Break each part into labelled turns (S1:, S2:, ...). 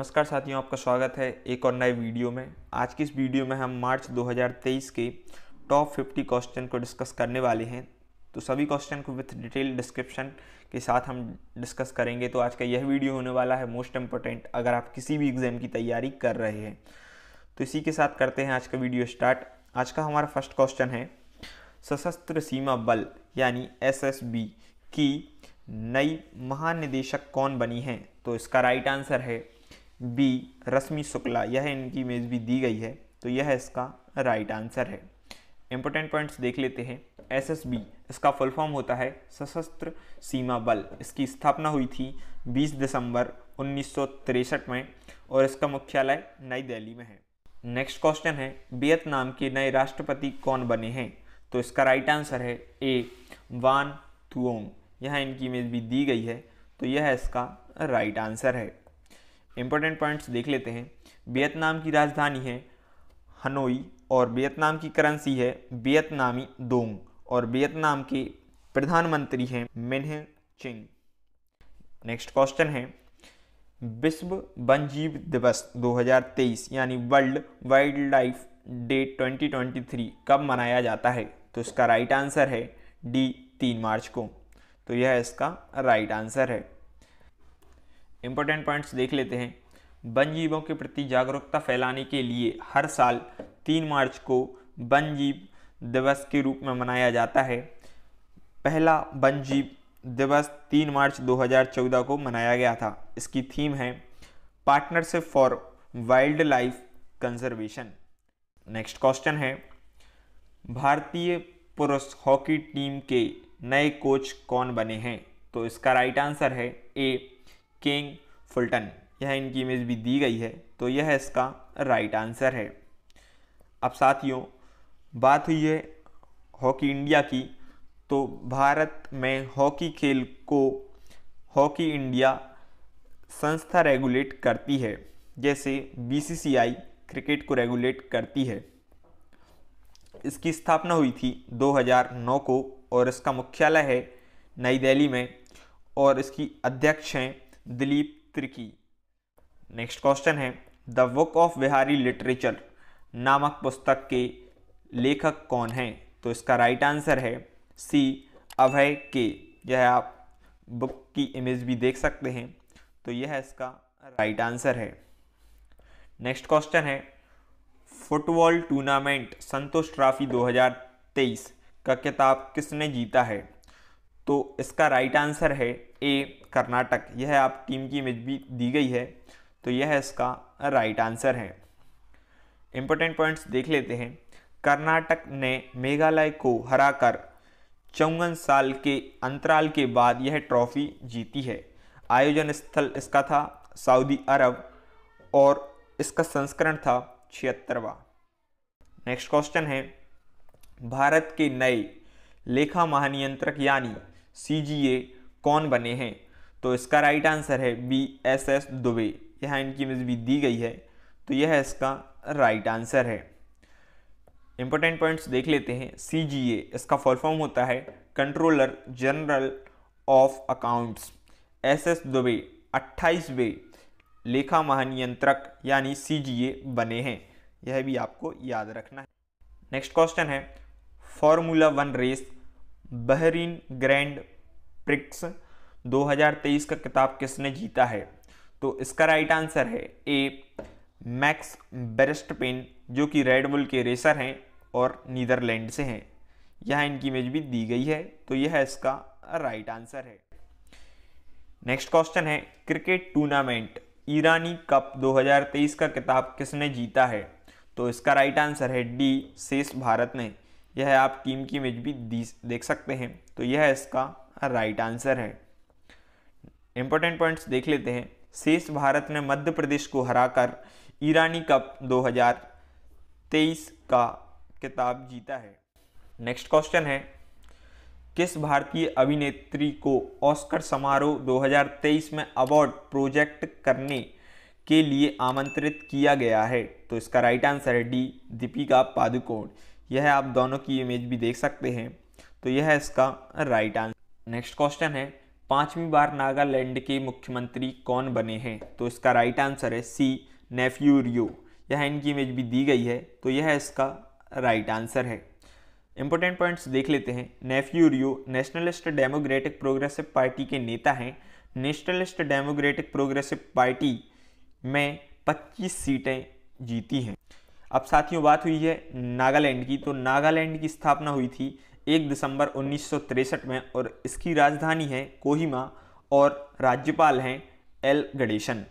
S1: नमस्कार साथियों आपका स्वागत है एक और नए वीडियो में आज की इस वीडियो में हम मार्च 2023 के टॉप 50 क्वेश्चन को डिस्कस करने वाले हैं तो सभी क्वेश्चन को विथ डिटेल डिस्क्रिप्शन के साथ हम डिस्कस करेंगे तो आज का यह वीडियो होने वाला है मोस्ट इम्पोर्टेंट अगर आप किसी भी एग्ज़ाम की तैयारी कर रहे हैं तो इसी के साथ करते हैं आज का वीडियो स्टार्ट आज का हमारा फर्स्ट क्वेश्चन है सशस्त्र सीमा बल यानी एस की नई महानिदेशक कौन बनी है तो इसका राइट आंसर है बी रश्मि शुक्ला यह इनकी इमेज भी दी गई है तो यह इसका राइट आंसर है इंपॉर्टेंट पॉइंट्स देख लेते हैं एसएसबी इसका फुल फॉर्म होता है सशस्त्र सीमा बल इसकी स्थापना हुई थी 20 दिसंबर उन्नीस में और इसका मुख्यालय नई दिल्ली में है नेक्स्ट क्वेश्चन है वियतनाम के नए राष्ट्रपति कौन बने हैं तो इसका राइट आंसर है ए वान थुओंग यहाँ इनकी इमेज भी दी गई है तो यह इसका राइट आंसर है इंपॉर्टेंट पॉइंट्स देख लेते हैं वियतनाम की राजधानी है हनोई और वियतनाम की करेंसी है वियतनामी दोंग और वियतनाम के प्रधानमंत्री हैं मिन्ह चिंग नेक्स्ट क्वेश्चन है विश्व वनजीव दिवस 2023 यानी वर्ल्ड वाइल्ड लाइफ डे 2023 कब मनाया जाता है तो इसका राइट आंसर है डी तीन मार्च को तो यह इसका राइट आंसर है इंपॉर्टेंट पॉइंट्स देख लेते हैं वन जीवों के प्रति जागरूकता फैलाने के लिए हर साल तीन मार्च को वन जीव दिवस के रूप में मनाया जाता है पहला वन जीव दिवस तीन मार्च 2014 को मनाया गया था इसकी थीम है partnership for wildlife conservation next question है भारतीय पुरुष हॉकी टीम के नए कोच कौन बने हैं तो इसका राइट आंसर है ए किंग फुलटन यह इनकी इमेज भी दी गई है तो यह इसका राइट आंसर है अब साथियों बात हुई है हॉकी इंडिया की तो भारत में हॉकी खेल को हॉकी इंडिया संस्था रेगुलेट करती है जैसे बीसीसीआई क्रिकेट को रेगुलेट करती है इसकी स्थापना हुई थी 2009 को और इसका मुख्यालय है नई दिल्ली में और इसकी अध्यक्ष हैं दिलीप त्रिकी नेक्स्ट क्वेश्चन है the book of Bihari literature नामक पुस्तक के लेखक कौन हैं तो इसका राइट आंसर है सी अभय के यह आप बुक की इमेज भी देख सकते हैं तो यह इसका राइट आंसर है नेक्स्ट क्वेश्चन है फुटबॉल टूर्नामेंट संतोष ट्रॉफी 2023 का किताब किसने जीता है तो इसका राइट आंसर है ए कर्नाटक यह आप टीम की इमेज भी दी गई है तो यह इसका राइट आंसर है इंपॉर्टेंट पॉइंट्स देख लेते हैं कर्नाटक ने मेघालय को हराकर चौवन साल के अंतराल के बाद यह ट्रॉफी जीती है आयोजन स्थल इसका था सऊदी अरब और इसका संस्करण था छिहत्तरवा नेक्स्ट क्वेश्चन है भारत के नए लेखा महानियंत्रक यानी सी कौन बने हैं तो इसका राइट आंसर है बी एस एस दुबे यहाँ इनकी इमेज भी दी गई है तो यह इसका राइट आंसर है इंपॉर्टेंट पॉइंट्स देख लेते हैं सी जी ए इसका फुल फॉर्म होता है controller general of accounts S S Dubey अट्ठाईसवे लेखा महानियंत्रक यानी सी जी ए बने हैं यह भी आपको याद रखना है नेक्स्ट क्वेश्चन है formula one race Bahrain grand prix 2023 का किताब किसने जीता है तो इसका राइट आंसर है ए मैक्स बेरेस्टपेन जो कि रेडबुल के रेसर हैं और नीदरलैंड से हैं यहाँ इनकी इमेज भी दी गई है तो यह इसका राइट आंसर है नेक्स्ट क्वेश्चन है क्रिकेट टूर्नामेंट ईरानी कप 2023 का किताब किसने जीता है तो इसका राइट आंसर है डी शेष भारत ने यह आप टीम की इमेज भी देख सकते हैं तो यह इसका राइट आंसर है इंपॉर्टेंट पॉइंट्स देख लेते हैं शेष भारत ने मध्य प्रदेश को हराकर ईरानी कप 2023 का किताब जीता है नेक्स्ट क्वेश्चन है किस भारतीय अभिनेत्री को ऑस्कर समारोह 2023 में अवार्ड प्रोजेक्ट करने के लिए आमंत्रित किया गया है तो इसका राइट आंसर है डी दीपिका पादुकोण यह आप दोनों की इमेज भी देख सकते हैं तो यह है इसका राइट आंसर नेक्स्ट क्वेश्चन है पांचवी बार नागालैंड के मुख्यमंत्री कौन बने हैं तो इसका राइट आंसर है सी नेफ्यू रियो यह इनकी इमेज भी दी गई है तो यह इसका राइट आंसर है इंपॉर्टेंट पॉइंट्स देख लेते हैं Neiphiu Rio nationalist democratic progressive party के नेता हैं नेशनलिस्ट डेमोक्रेटिक प्रोग्रेसिव पार्टी में 25 सीटें जीती हैं अब साथियों बात हुई है नागालैंड की तो नागालैंड की स्थापना हुई थी एक दिसंबर उन्नीस में और इसकी राजधानी है कोहिमा और राज्यपाल हैं एल गणेशन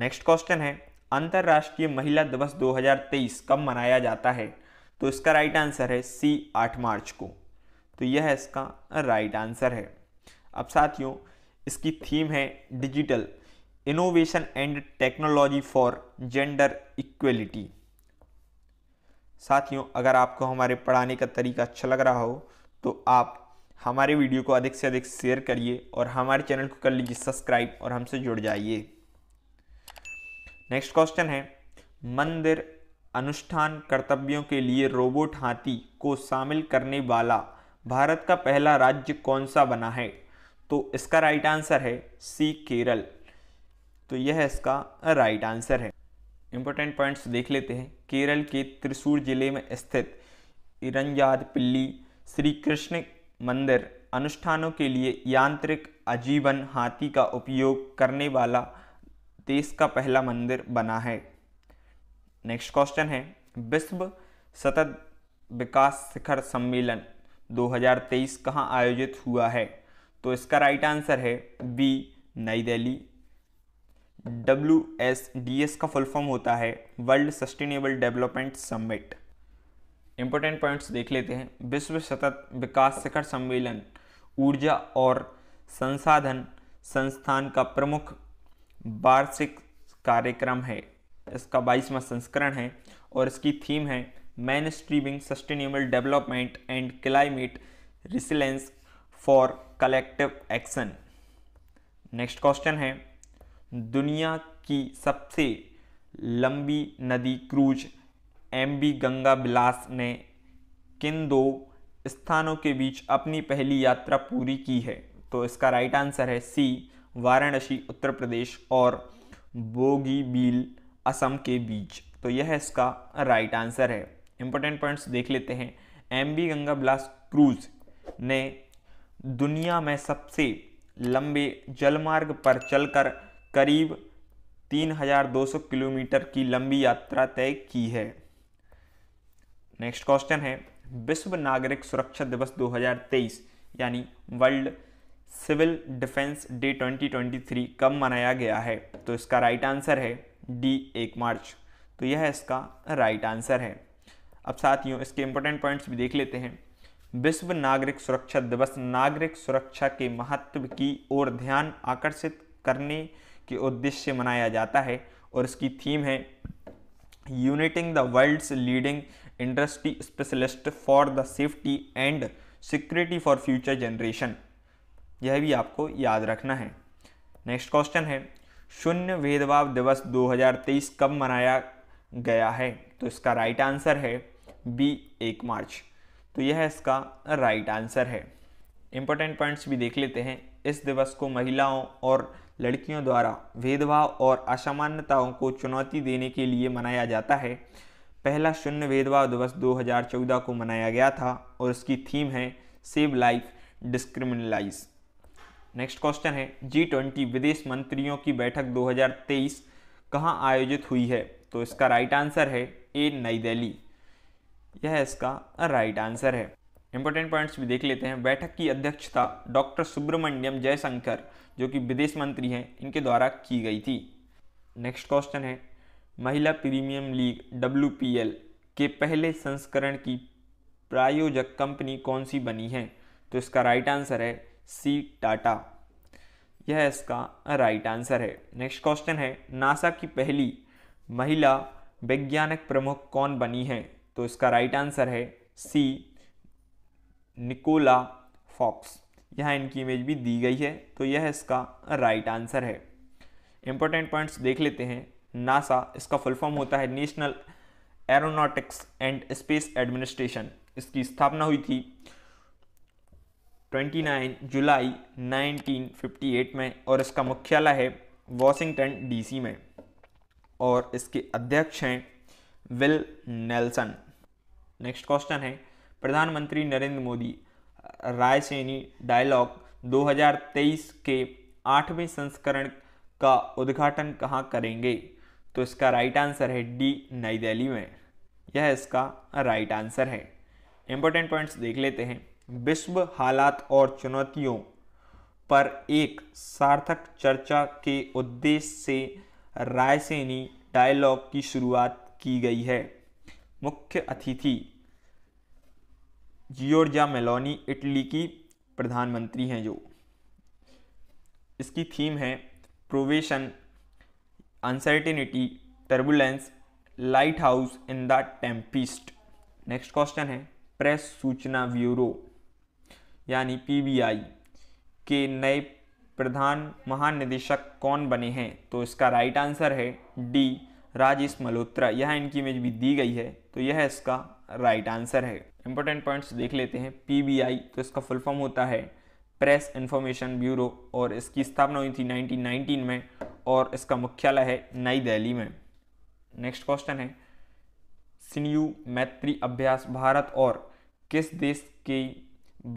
S1: नेक्स्ट क्वेश्चन है अंतर्राष्ट्रीय महिला दिवस 2023 कब मनाया जाता है तो इसका राइट आंसर है सी 8 मार्च को तो यह है इसका राइट आंसर है अब साथियों इसकी थीम है digital innovation and technology for gender equality साथियों अगर आपको हमारे पढ़ाने का तरीका अच्छा लग रहा हो तो आप हमारे वीडियो को अधिक से अधिक शेयर करिए और हमारे चैनल को कर लीजिए सब्सक्राइब और हमसे जुड़ जाइए नेक्स्ट क्वेश्चन है मंदिर अनुष्ठान कर्तव्यों के लिए रोबोट हाथी को शामिल करने वाला भारत का पहला राज्य कौन सा बना है तो इसका राइट आंसर है सी केरल तो यह इसका राइट आंसर है इंपॉर्टेंट पॉइंट्स तो देख लेते हैं केरल के त्रिशूर जिले में स्थित इरंजाद पिल्ली श्री कृष्ण मंदिर अनुष्ठानों के लिए यांत्रिक आजीवन हाथी का उपयोग करने वाला देश का पहला मंदिर बना है नेक्स्ट क्वेश्चन है विश्व सतत विकास शिखर सम्मेलन 2023 कहाँ आयोजित हुआ है तो इसका राइट आंसर है बी नई Delhi W S D S का फुल फॉर्म होता है world sustainable development summit important points देख लेते हैं विश्व सतत विकास शिखर सम्मेलन ऊर्जा और संसाधन संस्थान का प्रमुख वार्षिक कार्यक्रम है इसका बाईसवा संस्करण है और इसकी थीम है mainstreaming sustainable development and climate resilience for collective action next question है दुनिया की सबसे लंबी नदी cruise M B Ganga Vilas ने किन दो स्थानों के बीच अपनी पहली यात्रा पूरी की है तो इसका राइट आंसर है सी वाराणसी उत्तर प्रदेश और बोगीबील असम के बीच तो यह इसका राइट आंसर है इंपॉर्टेंट पॉइंट्स देख लेते हैं M B Ganga Vilas cruise ने दुनिया में सबसे लंबे जलमार्ग पर चलकर करीब 3,200 किलोमीटर की लंबी यात्रा तय की है नेक्स्ट क्वेश्चन है विश्व नागरिक सुरक्षा दिवस 2023 यानी वर्ल्ड सिविल डिफेंस डे 2023 कब मनाया गया है तो इसका राइट आंसर है डी एक मार्च तो यह इसका राइट आंसर है अब साथियों इसके इंपॉर्टेंट पॉइंट्स भी देख लेते हैं विश्व नागरिक सुरक्षा दिवस नागरिक सुरक्षा के महत्व की ओर ध्यान आकर्षित करने के उद्देश्य मनाया जाता है और इसकी थीम है uniting the world's leading industry specialist for the safety and security for future generation यह भी आपको याद रखना है नेक्स्ट क्वेश्चन है शून्य भेदभाव दिवस 2023 कब मनाया गया है तो इसका राइट आंसर है बी एक मार्च तो यह इसका राइट आंसर है इंपॉर्टेंट पॉइंट्स भी देख लेते हैं इस दिवस को महिलाओं और लड़कियों द्वारा भेदभाव और असामान्यताओं को चुनौती देने के लिए मनाया जाता है पहला शून्य भेदभाव दिवस 2014 को मनाया गया था और इसकी थीम है save life decriminalise next question है जी ट्वेंटी विदेश मंत्रियों की बैठक 2023 कहाँ आयोजित हुई है तो इसका राइट आंसर है ए नई दिल्ली यह इसका राइट आंसर है इंपॉर्टेंट पॉइंट्स भी देख लेते हैं बैठक की अध्यक्षता डॉक्टर सुब्रमण्यम जयशंकर जो कि विदेश मंत्री हैं इनके द्वारा की गई थी नेक्स्ट क्वेश्चन है महिला प्रीमियम लीग डब्ल्यू के पहले संस्करण की प्रायोजक कंपनी कौन सी बनी है तो इसका राइट आंसर है सी टाटा यह इसका राइट आंसर है नेक्स्ट क्वेश्चन है नासा की पहली महिला वैज्ञानिक प्रमुख कौन बनी है तो इसका राइट आंसर है सी निकोला फॉक्स यहाँ इनकी इमेज भी दी गई है तो यह इसका राइट आंसर है इंपॉर्टेंट पॉइंट्स देख लेते हैं नासा इसका फुल फॉर्म होता है national aeronautics and space administration इसकी स्थापना हुई थी 29 जुलाई 1958 में और इसका मुख्यालय है वॉशिंगटन डीसी में और इसके अध्यक्ष हैं विल नेल्सन नेक्स्ट क्वेश्चन है प्रधानमंत्री नरेंद्र मोदी रायसेनी डायलॉग 2023 के आठवें संस्करण का उद्घाटन कहाँ करेंगे तो इसका राइट आंसर है डी नई दिल्ली में यह इसका राइट आंसर है इम्पोर्टेंट पॉइंट्स देख लेते हैं विश्व हालात और चुनौतियों पर एक सार्थक चर्चा के उद्देश्य से रायसेनी डायलॉग की शुरुआत की गई है मुख्य अतिथि जियोर्जा मेलोनी इटली की प्रधानमंत्री हैं जो इसकी थीम है probation uncertainty turbulence lighthouse in the tempest next question है प्रेस सूचना ब्यूरो यानी पीबीआई के नए प्रधान महानिदेशक कौन बने हैं तो इसका राइट आंसर है डी राजेश मल्होत्रा यह इनकी इमेज भी दी गई है तो यह इसका राइट आंसर है इंपॉर्टेंट पॉइंट्स देख लेते हैं पीबीआई तो इसका फुल फॉर्म होता है प्रेस इंफॉर्मेशन ब्यूरो और इसकी स्थापना हुई थी 1919 में और इसका मुख्यालय है नई दिल्ली में नेक्स्ट क्वेश्चन है सिन्यू मैत्री अभ्यास भारत और किस देश के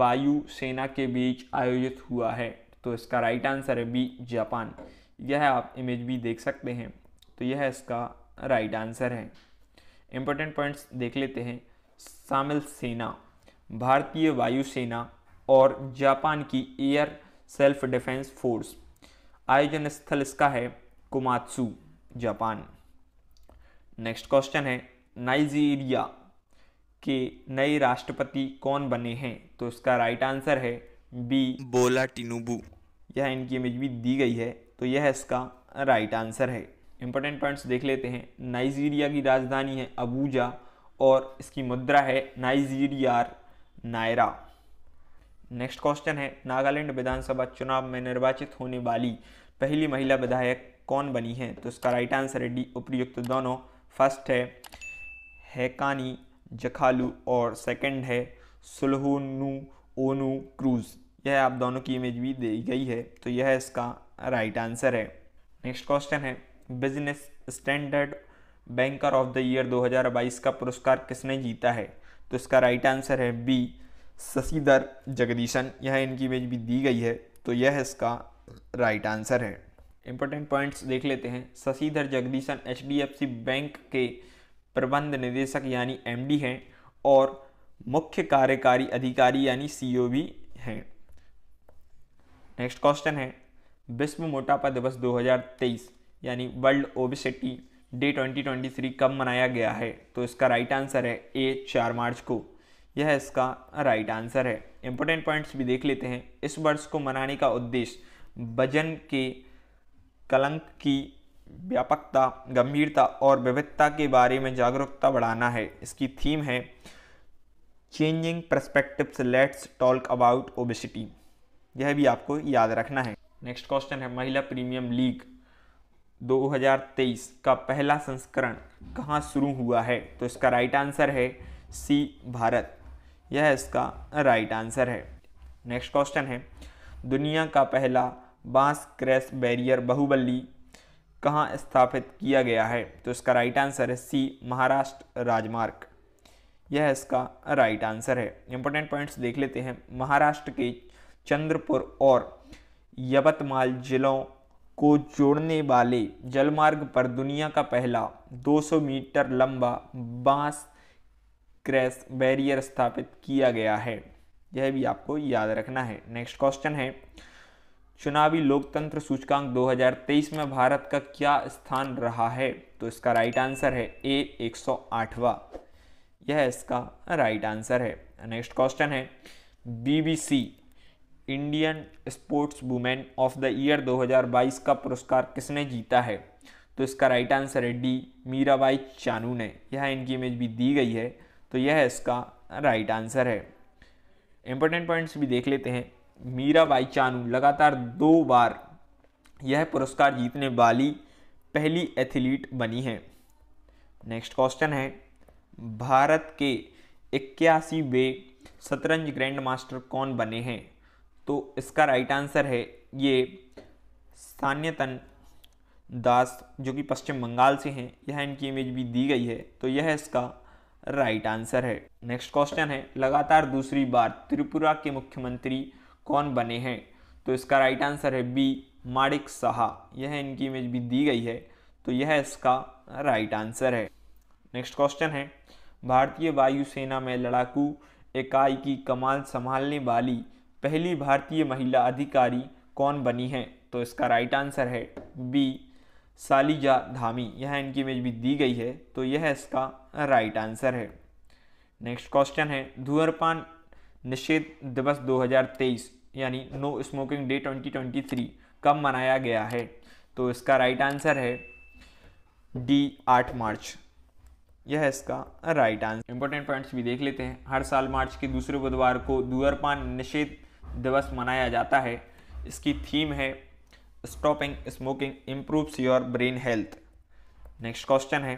S1: वायु सेना के बीच आयोजित हुआ है तो इसका राइट आंसर है बी जापान यह आप इमेज भी देख सकते हैं तो यह इसका राइट आंसर है इंपॉर्टेंट पॉइंट्स देख लेते हैं शामिल सेना भारतीय वायुसेना और जापान की एयर सेल्फ डिफेंस फोर्स आयोजन स्थल इसका है कुमात्सु जापान नेक्स्ट क्वेश्चन है नाइजीरिया के नए राष्ट्रपति कौन बने हैं तो इसका राइट आंसर है बी बोला टिनुबू यह इनकी इमेज भी दी गई है तो यह इसका राइट आंसर है इंपॉर्टेंट पॉइंट्स देख लेते हैं नाइजीरिया की राजधानी है अबूजा और इसकी मुद्रा है नाइजीरियार नायरा नेक्स्ट क्वेश्चन है नागालैंड विधानसभा चुनाव में निर्वाचित होने वाली पहली महिला विधायक कौन बनी है तो इसका राइट आंसर है डी उपयुक्त दोनों फर्स्ट है हैकानी जखालू और सेकंड है सुलहोनू ओनू क्रूज यह आप दोनों की इमेज भी दी गई है तो यह इसका राइट आंसर है नेक्स्ट क्वेश्चन है business standard banker of the year 2022 का पुरस्कार किसने जीता है तो इसका राइट आंसर है बी शशिधर जगदीशन यह इनकी इमेज भी दी गई है तो यह इसका राइट आंसर है इंपॉर्टेंट पॉइंट्स देख लेते हैं शशिधर जगदीशन एच बैंक के प्रबंध निदेशक यानी एम हैं और मुख्य कार्यकारी अधिकारी यानी सी भी हैं नेक्स्ट क्वेश्चन है विश्व मोटापा दिवस 2023 यानी वर्ल्ड ओबिसिटी डे 2023 कब मनाया गया है तो इसका राइट आंसर है ए चार मार्च को यह इसका राइट आंसर है इंपॉर्टेंट पॉइंट्स भी देख लेते हैं इस वर्ष को मनाने का उद्देश्य भजन के कलंक की व्यापकता गंभीरता और विविधता के बारे में जागरूकता बढ़ाना है इसकी थीम है changing perspective let's talk about obesity यह भी आपको याद रखना है नेक्स्ट क्वेश्चन है महिला प्रीमियम लीग 2023 का पहला संस्करण कहाँ शुरू हुआ है तो इसका राइट आंसर है सी भारत यह इसका राइट आंसर है नेक्स्ट क्वेश्चन है दुनिया का पहला बांस क्रैश बैरियर बहुबली कहाँ स्थापित किया गया है तो इसका राइट आंसर है सी महाराष्ट्र राजमार्ग यह इसका राइट आंसर है इंपॉर्टेंट पॉइंट्स देख लेते हैं महाराष्ट्र के चंद्रपुर और यवतमाल जिलों को जोड़ने वाले जलमार्ग पर दुनिया का पहला 200 मीटर लंबा बांस क्रैश बैरियर स्थापित किया गया है यह भी आपको याद रखना है नेक्स्ट क्वेश्चन है चुनावी लोकतंत्र सूचकांक 2023 में भारत का क्या स्थान रहा है तो इसका राइट आंसर है ए 108वां यह इसका राइट आंसर है नेक्स्ट क्वेश्चन है BBC Indian sports women of the year 2022 का पुरस्कार किसने जीता है तो इसका राइट आंसर है डी मीराबाई चानू ने यह इनकी इमेज भी दी गई है तो यह इसका राइट आंसर है इंपॉर्टेंट पॉइंट्स भी देख लेते हैं मीराबाई चानू लगातार दो बार यह पुरस्कार जीतने वाली पहली एथलीट बनी है नेक्स्ट क्वेश्चन है भारत के इक्यासीवे शतरंज ग्रैंड मास्टर कौन बने हैं तो इसका राइट आंसर है ये सान्यतन दास जो कि पश्चिम बंगाल से हैं यह इनकी इमेज भी दी गई है तो यह इसका राइट आंसर है नेक्स्ट क्वेश्चन है लगातार दूसरी बार त्रिपुरा के मुख्यमंत्री कौन बने हैं तो इसका राइट आंसर है बी माणिक साहा यह इनकी इमेज भी दी गई है तो यह इसका राइट आंसर है नेक्स्ट क्वेश्चन है भारतीय वायुसेना में लड़ाकू इकाई की कमाल संभालने वाली पहली भारतीय महिला अधिकारी कौन बनी है तो इसका राइट आंसर है बी सालिजा धामी यह इनकी इमेज भी दी गई है तो यह इसका राइट आंसर है नेक्स्ट क्वेश्चन है धुअरपान निषेध दिवस 2023 यानी नो स्मोकिंग डे 2023 कब मनाया गया है तो इसका राइट आंसर है डी आठ मार्च यह इसका राइट आंसर इंपॉर्टेंट पॉइंट्स भी देख लेते हैं हर साल मार्च के दूसरे बुधवार को धूम्रपान निषेध दिवस मनाया जाता है इसकी थीम है stopping smoking improves your brain health next question है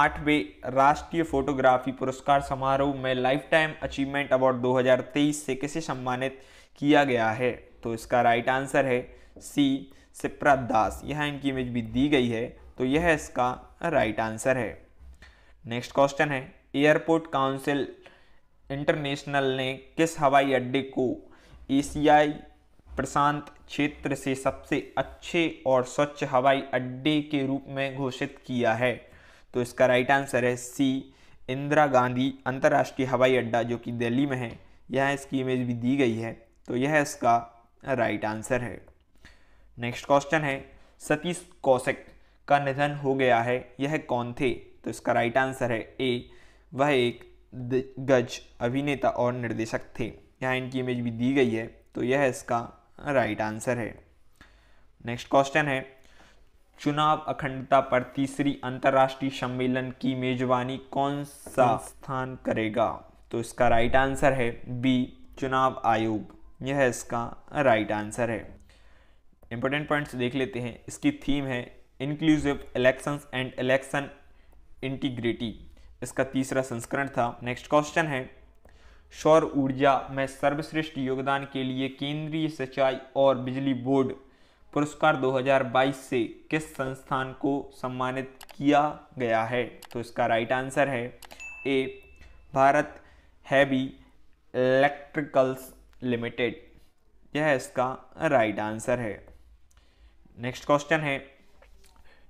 S1: आठवें राष्ट्रीय फोटोग्राफी पुरस्कार समारोह में लाइफ टाइम अचीवमेंट अवार्ड 2023 से किसे सम्मानित किया गया है तो इसका राइट आंसर है सी सिप्रा दास यह इनकी इमेज भी दी गई है तो यह इसका राइट आंसर है नेक्स्ट क्वेश्चन है एयरपोर्ट काउंसिल इंटरनेशनल ने किस हवाई अड्डे को एशियाई प्रशांत क्षेत्र से सबसे अच्छे और स्वच्छ हवाई अड्डे के रूप में घोषित किया है तो इसका राइट आंसर है सी इंदिरा गांधी अंतर्राष्ट्रीय हवाई अड्डा जो कि दिल्ली में है यह इसकी इमेज भी दी गई है तो यह इसका राइट आंसर है नेक्स्ट क्वेश्चन है सतीश कौशिक का निधन हो गया है यह कौन थे तो इसका राइट आंसर है ए वह एक दिग्गज अभिनेता और निर्देशक थे यहाँ इनकी इमेज भी दी गई है तो यह इसका राइट आंसर है नेक्स्ट क्वेश्चन है चुनाव अखंडता पर तीसरी अंतर्राष्ट्रीय सम्मेलन की मेजबानी कौन सा hmm. स्थान करेगा तो इसका राइट आंसर है बी चुनाव आयोग यह इसका राइट आंसर है इंपॉर्टेंट पॉइंट्स देख लेते हैं इसकी थीम है inclusive elections and election integrity इसका तीसरा संस्करण था नेक्स्ट क्वेश्चन है सौर ऊर्जा में सर्वश्रेष्ठ योगदान के लिए केंद्रीय सिंचाई और बिजली बोर्ड पुरस्कार 2022 से किस संस्थान को सम्मानित किया गया है तो इसका राइट आंसर है A Bharat heavy electricals limited यह इसका राइट आंसर है नेक्स्ट क्वेश्चन है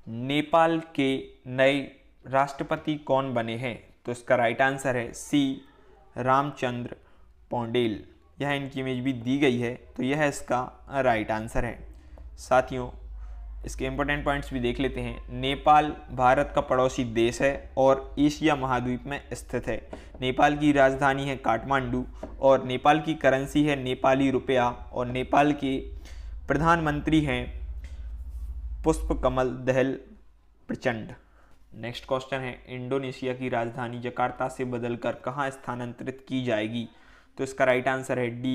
S1: नेपाल के नए राष्ट्रपति कौन बने हैं तो इसका राइट आंसर है सी रामचंद्र पौंडेल यह इनकी इमेज भी दी गई है तो यह इसका राइट आंसर है साथियों इसके इम्पोर्टेंट पॉइंट्स भी देख लेते हैं नेपाल भारत का पड़ोसी देश है और एशिया महाद्वीप में स्थित है नेपाल की राजधानी है काठमांडू और नेपाल की करेंसी है नेपाली रुपया और नेपाल के प्रधानमंत्री हैं पुष्प कमल दहल प्रचंड नेक्स्ट क्वेश्चन है इंडोनेशिया की राजधानी जकार्ता से बदलकर कहाँ स्थानांतरित की जाएगी तो इसका राइट आंसर है डी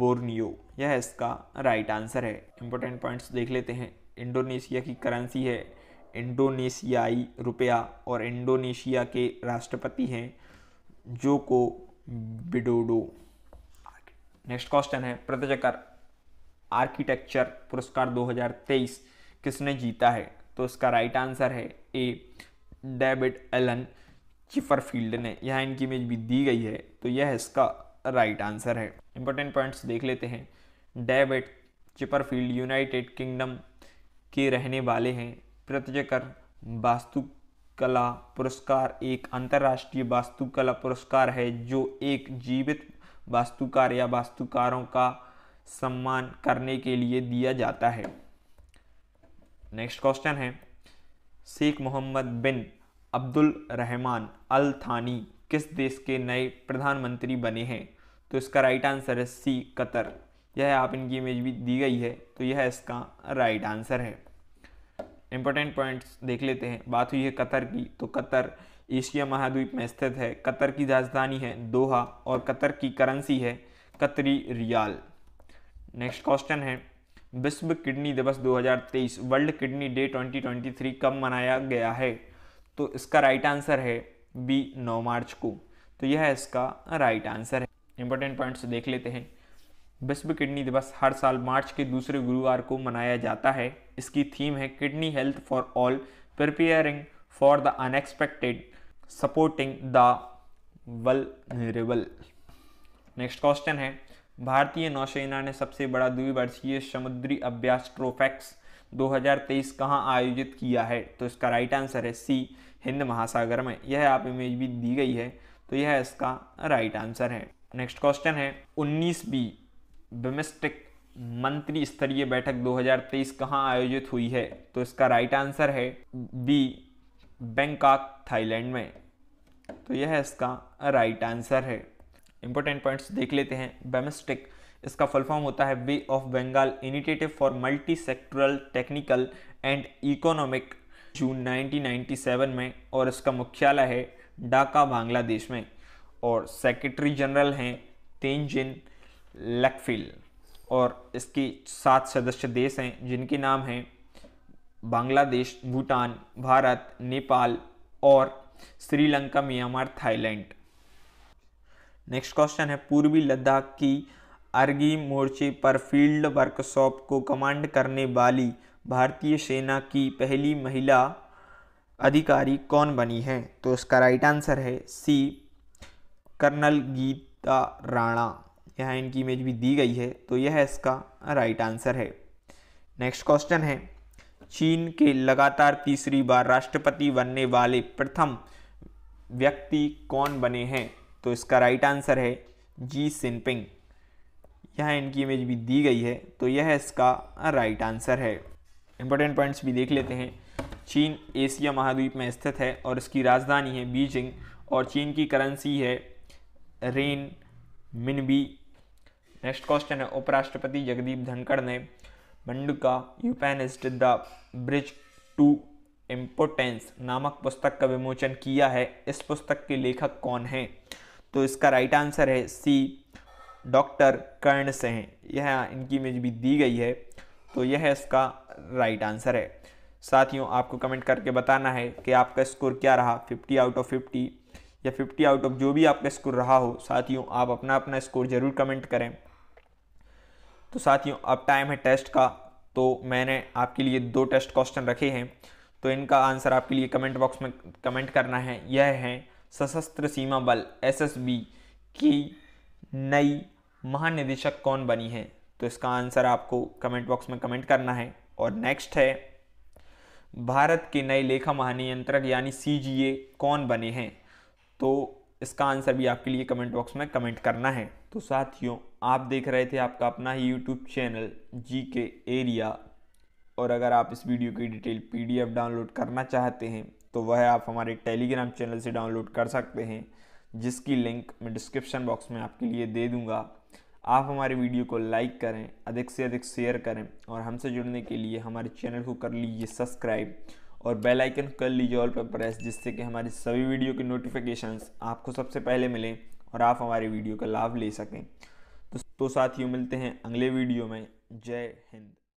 S1: बोर्नियो यह इसका राइट आंसर है इंपॉर्टेंट पॉइंट्स देख लेते हैं इंडोनेशिया की करेंसी है इंडोनेशियाई रुपया और इंडोनेशिया के राष्ट्रपति हैं जोको बिडोडो नेक्स्ट क्वेश्चन है प्रत्यचकर आर्किटेक्चर पुरस्कार 2023 किसने जीता है तो इसका राइट आंसर है ए डेविड एलन चिफरफील्ड ने यहाँ इनकी इमेज भी दी गई है तो यह इसका राइट आंसर है इंपॉर्टेंट पॉइंट्स देख लेते हैं डेविड चिपरफील्ड यूनाइटेड किंगडम के रहने वाले हैं प्रत्यकर वास्तुकला पुरस्कार एक अंतर्राष्ट्रीय वास्तुकला पुरस्कार है जो एक जीवित वास्तुकार या वास्तुकारों का सम्मान करने के लिए दिया जाता है नेक्स्ट क्वेश्चन है शेख मोहम्मद बिन अब्दुल रहमान अल थानी किस देश के नए प्रधानमंत्री बने हैं तो इसका राइट आंसर है सी कतर यह आप इनकी इमेज भी दी गई है तो यह इसका राइट आंसर है इंपॉर्टेंट पॉइंट्स देख लेते हैं बात हुई है कतर की तो कतर एशिया महाद्वीप में स्थित है कतर की राजधानी है दोहा और कतर की करेंसी है कतरी रियाल नेक्स्ट क्वेश्चन है विश्व किडनी दिवस 2023 वर्ल्ड किडनी डे 2023 कब मनाया गया है तो इसका राइट आंसर है बी 9 मार्च को तो यह इसका राइट आंसर है इंपॉर्टेंट पॉइंट्स देख लेते हैं विश्व किडनी दिवस हर साल मार्च के दूसरे गुरुवार को मनाया जाता है इसकी थीम है kidney health for all preparing for the unexpected supporting the वल नेक्स्ट क्वेश्चन है भारतीय नौसेना ने सबसे बड़ा द्विवर्षीय समुद्री अभ्यास ट्रोफेक्स 2023 कहाँ आयोजित किया है तो इसका राइट आंसर है सी हिंद महासागर में यह आप इमेज भी दी गई है तो यह इसका राइट आंसर है नेक्स्ट क्वेश्चन है बी डोमेस्टिक मंत्री स्तरीय बैठक 2023 कहाँ आयोजित हुई है तो इसका राइट आंसर है बी बैंकॉक थाईलैंड में तो यह इसका राइट आंसर है इंपॉर्टेंट पॉइंट्स देख लेते हैं बेमेस्टिक इसका फुल फॉर्म होता है bay of Bengal initiative for multi sectoral technical and economic जून 1997 में और इसका मुख्यालय है ढाका बांग्लादेश में और सेक्रेटरी जनरल हैं तेंजिन लकफिल और इसकी सात सदस्य देश हैं जिनके नाम हैं बांग्लादेश भूटान भारत नेपाल और Sri Lanka Myanmar Thailand next question है पूर्वी लद्दाख की अर्गी मोर्चे पर फील्ड वर्कशॉप को कमांड करने वाली भारतीय सेना की पहली महिला अधिकारी कौन बनी है तो इसका राइट आंसर है सी कर्नल गीता राणा यह इनकी इमेज भी दी गई है तो यह इसका राइट आंसर है नेक्स्ट क्वेश्चन है चीन के लगातार तीसरी बार राष्ट्रपति बनने वाले प्रथम व्यक्ति कौन बने हैं तो इसका राइट आंसर है जी सिनपिंग यहाँ इनकी इमेज भी दी गई है तो यह इसका राइट आंसर है इंपॉर्टेंट पॉइंट्स भी देख लेते हैं चीन एशिया महाद्वीप में स्थित है और इसकी राजधानी है बीजिंग और चीन की करेंसी है रेन मिनबी नेक्स्ट क्वेश्चन है उपराष्ट्रपति जगदीप धनखड़ ने Mundaka Upanishad the bridge to importance नामक पुस्तक का विमोचन किया है इस पुस्तक के लेखक कौन हैं तो इसका राइट आंसर है सी डॉक्टर कर्ण सिंह यह इनकी इमेज भी दी गई है तो यह इसका राइट आंसर है साथियों आपको कमेंट करके बताना है कि आपका स्कोर क्या रहा 50 आउट ऑफ 50 या 50 आउट ऑफ जो भी आपका स्कोर रहा हो साथियों आप अपना अपना स्कोर ज़रूर कमेंट करें तो साथियों अब टाइम है टेस्ट का तो मैंने आपके लिए दो टेस्ट क्वेश्चन रखे हैं तो इनका आंसर आपके लिए कमेंट बॉक्स में कमेंट करना है यह है सशस्त्र सीमा बल एसएसबी की नई महानिदेशक कौन बनी है तो इसका आंसर आपको कमेंट बॉक्स में कमेंट करना है और नेक्स्ट है भारत के नए लेखा महानियंत्रक यानी सी कौन बने हैं तो इसका आंसर भी आपके लिए कमेंट बॉक्स में कमेंट करना है तो साथियों आप देख रहे थे आपका अपना ही यूट्यूब चैनल जी के एरिया और अगर आप इस वीडियो की डिटेल पीडीएफ डाउनलोड करना चाहते हैं तो वह आप हमारे टेलीग्राम चैनल से डाउनलोड कर सकते हैं जिसकी लिंक मैं डिस्क्रिप्शन बॉक्स में आपके लिए दे दूंगा आप हमारे वीडियो को लाइक करें अधिक से अधिक शेयर करें और हमसे जुड़ने के लिए हमारे चैनल को कर लीजिए सब्सक्राइब और बेल आइकन कर लीजिए ऑल पर प्रेस जिससे कि हमारी सभी वीडियो के नोटिफिकेशंस आपको सबसे पहले मिलें और आप हमारे वीडियो का लाभ ले सकें तो, तो साथियों मिलते हैं अगले वीडियो में जय हिंद